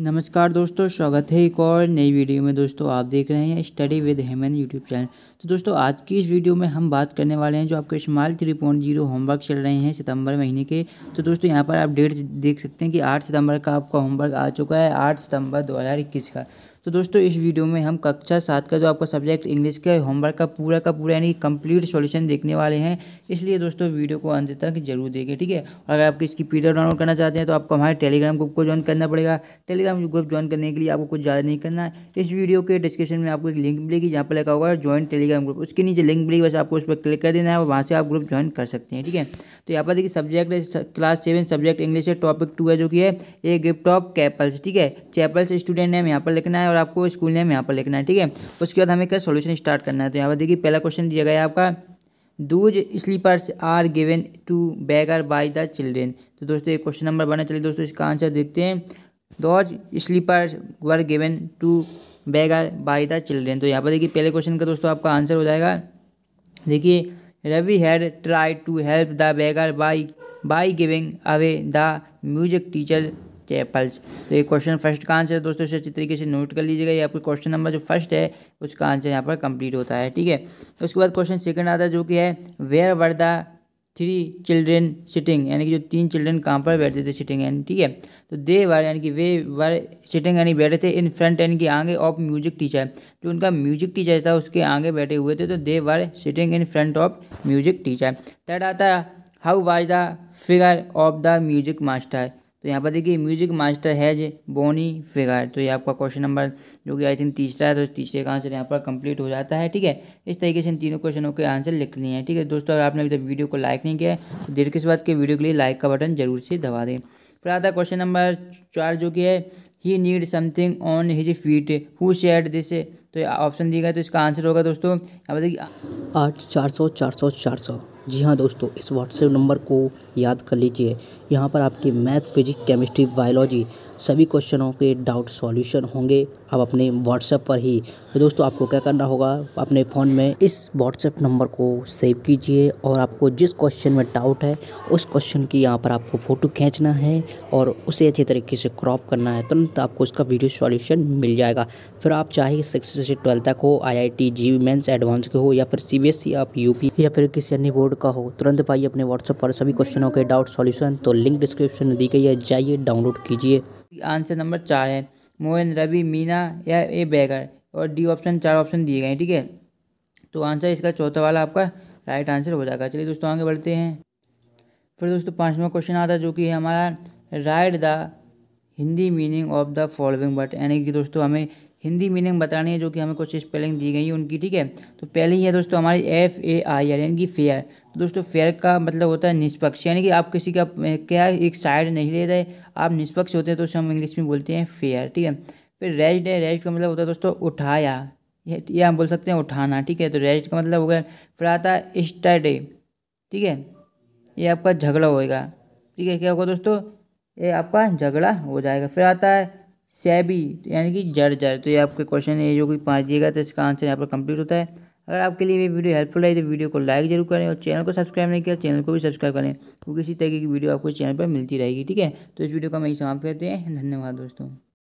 नमस्कार दोस्तों स्वागत है एक और नई वीडियो में दोस्तों आप देख रहे हैं स्टडी विद हेमन यूट्यूब चैनल तो दोस्तों आज की इस वीडियो में हम बात करने वाले हैं जो आपके small three point zero homework चल रहे हैं सितंबर महीने के तो दोस्तों यहाँ पर आप डेट देख सकते हैं कि आठ सितंबर का आपका होमवर्क आ चुका है आठ सितंबर दो का तो दोस्तों इस वीडियो में हम कक्षा सात का जो आपका सब्जेक्ट इंग्लिश का होमवर्क का पूरा का पूरा यानी कंप्लीट सॉल्यूशन देखने वाले हैं इसलिए दोस्तों वीडियो को अंत तक जरूर देखें ठीक है और अगर आपको इसकी पीडीएफ डाउनलोड करना चाहते हैं तो आपको हमारे टेलीग्राम ग्रुप को ज्वाइन करना पड़ेगा टेलीग्राम ग्रुप ज्वाइन करने के लिए आपको कुछ ज़्यादा नहीं करना है इस वीडियो के डिस्क्रिप्शन में आपको एक लिंक मिलेगी जहाँ पर लगा होगा ज्वाइन टेलीग्राम ग्रुप उसके नीचे लिंक मिलेगी बस आपको उस पर क्लिक कर देना है और वहाँ से आप ग्रुप ज्वाइन कर सकते हैं ठीक है तो यहाँ पर देखिए subject class seven subject English है टॉपिक टू है जो कि है ए गिफ्ट ऑफ कैपल्स ठीक है चैपल्स स्टूडेंट हम यहाँ पर लिखना है और और आपको स्कूल नेम यहाँ पर लिखना है ठीक है उसके बाद हमें क्या सोल्यूशन स्टार्ट करना है तो यहाँ पर देखिए पहला क्वेश्चन दिया गया है आपका those slippers are given to beggar by the children तो दोस्तों एक क्वेश्चन नंबर बना चलिए दोस्तों इसका आंसर देखते हैं those slippers were given to beggar by the children तो यहाँ पर देखिए पहले क्वेश्चन का दोस्तों आपका आंसर हो जाएगा देखिए Ravi had tried to help the beggar by by giving away the music teacher chappals तो ये क्वेश्चन फर्स्ट का आंसर है दोस्तों इसे अच्छी तरीके से नोट कर लीजिएगा ये आपका क्वेश्चन नंबर जो फर्स्ट है उसका आंसर यहाँ पर कंप्लीट होता है ठीक है उसके बाद क्वेश्चन सेकंड आता है जो कि है where were the three children sitting यानी कि जो तीन चिल्ड्रेन कहाँ पर बैठते थे सिटिंग यानी ठीक है तो दे वर यानी कि वे वर सिटिंग यानी बैठे थे इन फ्रंट यानी कि आगे ऑफ म्यूजिक टीचर जो उनका म्यूजिक टीचर था उसके आगे बैठे हुए थे तो they were sitting in front of music teacher third आता how was the figure of the music master तो यहाँ पर देखिए music master has bony figure तो ये आपका क्वेश्चन नंबर जो कि आई थिंक तीसरा है तो इस तीसरे का आंसर यहाँ पर कंप्लीट हो जाता है ठीक है इस तरीके से इन तीनों क्वेश्चनों के आंसर लिखने हैं ठीक है दोस्तों अगर आपने अभी तक वीडियो को लाइक नहीं किया तो देर किस बात के वीडियो के लिए लाइक का बटन जरूर से दबा दें फिर आता है क्वेश्चन नंबर चार जो कि है he need something on his feet who said this तो ऑप्शन दिया गया तो इसका आंसर होगा दोस्तों यहाँ पर देखिए आठ चार सौ चार सौ चार सौ जी हाँ दोस्तों इस व्हाट्सएप नंबर को याद कर लीजिए यहाँ पर आपकी मैथ फिजिक्स केमिस्ट्री बायोलॉजी सभी क्वेश्चनों के डाउट सॉल्यूशन होंगे आप अपने व्हाट्सएप पर ही तो दोस्तों आपको क्या करना होगा अपने फ़ोन में इस व्हाट्सएप नंबर को सेव कीजिए और आपको जिस क्वेश्चन में डाउट है उस क्वेश्चन की यहाँ पर आपको फ़ोटो खींचना है और उसे अच्छे तरीके से क्रॉप करना है तुरंत आपको उसका वीडियो सॉल्यूशन मिल जाएगा फिर आप चाहे सिक्स से ट्वेल्थ तक हो I I T JEE mains advance के हो या फिर सी बी एस सी आप यू पी या फिर किसी अन्य बोर्ड का हो तुरंत पाइए अपने व्हाट्सएप पर सभी क्वेश्चनों के डाउट सॉल्यूशन तो लिंक डिस्क्रिप्शन में दी गई है जाइए डाउनलोड कीजिए आंसर नंबर चार है मोहन रवि मीना या ए बैगर और डी ऑप्शन चार ऑप्शन दिए गए हैं ठीक है तो आंसर इसका चौथा वाला आपका राइट आंसर हो जाएगा चलिए दोस्तों आगे बढ़ते हैं फिर दोस्तों पाँचवा क्वेश्चन आता है जो कि है हमारा right the Hindi meaning of the following but यानी कि दोस्तों हमें हिंदी मीनिंग बतानी है जो कि हमें कुछ स्पेलिंग दी गई है उनकी ठीक है तो पहली है दोस्तों हमारी एफ ए आई आर यानी कि फेयर दोस्तों फेयर का मतलब होता है निष्पक्ष यानी कि आप किसी का क्या एक साइड नहीं ले रहे आप निष्पक्ष होते हैं तो उसे हम इंग्लिश में बोलते हैं फेयर ठीक है फिर रेस्ट है रेस्ट का मतलब होता है दोस्तों उठाया ये हम बोल सकते हैं उठाना ठीक है तो रेस्ट का मतलब हो गया फिर आता है स्टडे ठीक है ये आपका झगड़ा होएगा ठीक है क्या होगा दोस्तों ये आपका झगड़ा हो जाएगा फिर आता है सैबी यानी कि जर्जर तो ये आपके क्वेश्चन ये जो कि पाँच दिएगा तो इसका आंसर यहाँ पर कंप्लीट होता है अगर आपके लिए ये वीडियो हेल्पफुल रही तो वीडियो को लाइक जरूर करें और चैनल को सब्सक्राइब नहीं किया चैनल को भी सब्सक्राइब करें क्योंकि इसी तरीके की वीडियो आपको चैनल पर मिलती रहेगी ठीक है तो इस वीडियो का हम यही समाप्त करते हैं धन्यवाद दोस्तों